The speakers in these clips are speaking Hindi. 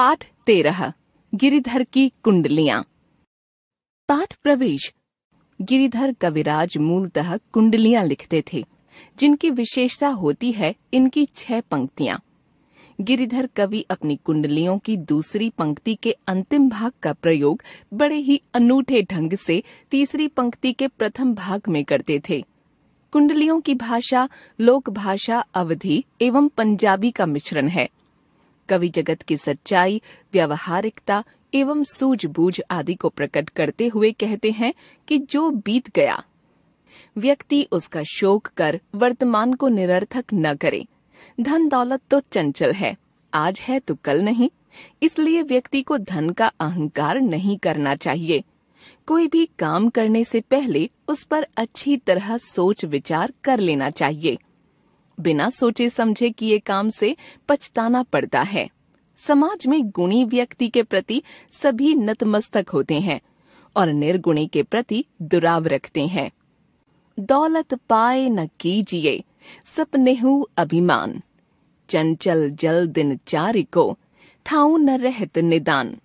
पाठ तेरह गिरिधर की कुंडलियां पाठ प्रवेश गिरिधर कविराज मूलतः कुंडलियां लिखते थे जिनकी विशेषता होती है इनकी छह पंक्तियां गिरिधर कवि अपनी कुंडलियों की दूसरी पंक्ति के अंतिम भाग का प्रयोग बड़े ही अनूठे ढंग से तीसरी पंक्ति के प्रथम भाग में करते थे कुंडलियों की भाषा लोक भाषा अवधि एवं पंजाबी का मिश्रण है कवि जगत की सच्चाई व्यवहारिकता एवं सूझबूझ आदि को प्रकट करते हुए कहते हैं कि जो बीत गया व्यक्ति उसका शोक कर वर्तमान को निरर्थक न करे धन दौलत तो चंचल है आज है तो कल नहीं इसलिए व्यक्ति को धन का अहंकार नहीं करना चाहिए कोई भी काम करने से पहले उस पर अच्छी तरह सोच विचार कर लेना चाहिए बिना सोचे समझे किए काम से पछताना पड़ता है समाज में गुणी व्यक्ति के प्रति सभी नतमस्तक होते हैं और निर्गुणी के प्रति दुराव रखते हैं दौलत पाए न कीजिए सपने हु अभिमान चंचल जल दिन चारी को ठाऊ न रहत निदान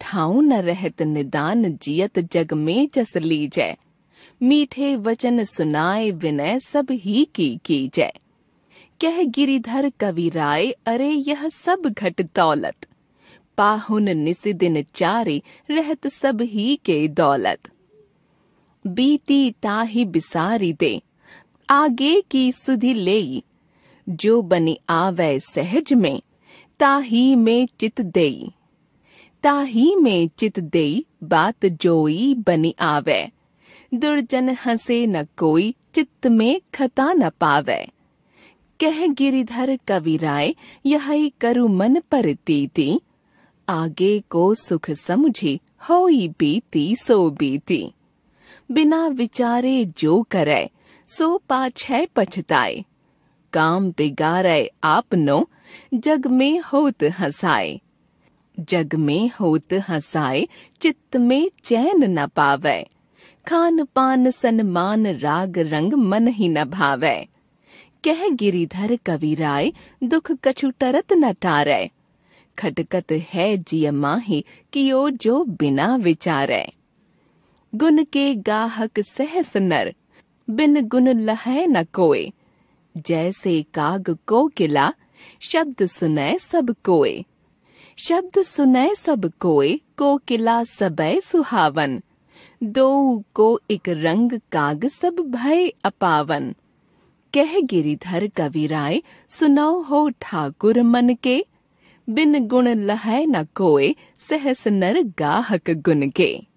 ठाऊ न रहत निदान जियत जग में जस ली जय मीठे वचन सुनाए विनय सब ही की की जय कह गिरिधर कवि राय अरे यह सब घट दौलत पाहुन निस दिन चारे रहत सब ही के दौलत बीती ताही बिसारी दे आगे की सुधि ले जो बनी आवै सहज में ताही में चित देई ताही में चित देई बात जोई बनी आवै दुर्जन हंसे न कोई चित्त में खता न पावै कह गिरिधर कविराय यह करु मन पर तीती आगे को सुख समझे हो बीती सो बीती बिना विचारे जो करे सो पाछ पछताए काम आप आपनो जग में होत हसाए जग में होत हसाए चित्त में चैन न पावे खान पान सन्मान राग रंग मन ही न भावे कह कवि राय दुख कछु तरत न टारे खटकत है जिय माही कियो जो बिना विचार गुन के गाहक सहस नर बिन गुन लहै न कोय जैसे काग को किला शब्द सुनय सब कोय शब्द सुनय सब कोय को किला सबय सुहावन दो को एक रंग काग सब भय अपावन कह गिरिधर कविराय सुनौ हो ठाकुर मन के बिन गुण लहै न कोय सहस नर गाहक गुण के